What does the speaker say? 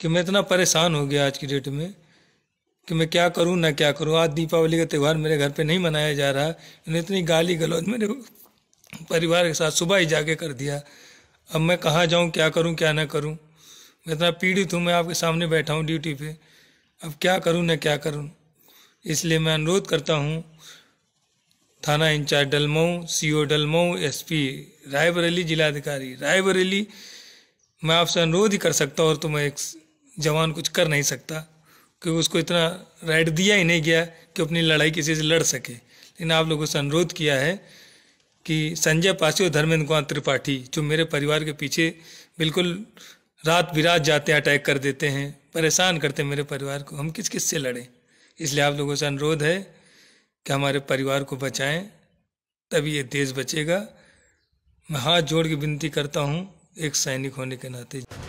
कि मैं इतना परेशान हो गया आज की डेट में कि मैं क्या करूं ना क्या करूं आज दीपावली का त्यौहार मेरे घर पे नहीं मनाया जा रहा इन्हें इतनी गाली गलौज मेरे परिवार के साथ सुबह ही जाके कर दिया अब मैं कहाँ जाऊँ क्या करूँ क्या ना करूँ मैं इतना पीड़ित हूँ मैं आपके सामने बैठा हूँ ड्यूटी पे अब क्या करूँ ना क्या करूँ इसलिए मैं अनुरोध करता हूँ थाना incharge Dalmau O Dalmau P Raebareli जिलाधिकारी रायबरेली मैं आपसे अनुरोध ही कर सकता हूँ और तो मैं एक जवान कुछ कर नहीं सकता क्योंकि उसको इतना राइट दिया ही नहीं गया कि अपनी लड़ाई किसी से लड़ सके लेकिन आप लोगों से अनुरोध किया है कि संजय पासी और धर्मेंद्र कुमार त्रिपाठी जो मेरे परिवार के पीछे बिल्कुल रात बिरात जाते हैं अटैक कर देते हैं परेशान करते हैं मेरे परिवार को हम किस किस से लड़ें इसलिए आप लोगों से अनुरोध है कि हमारे परिवार को बचाएं तभी ये देश बचेगा मैं हाथ जोड़ के विनती करता हूँ एक सैनिक होने के नाते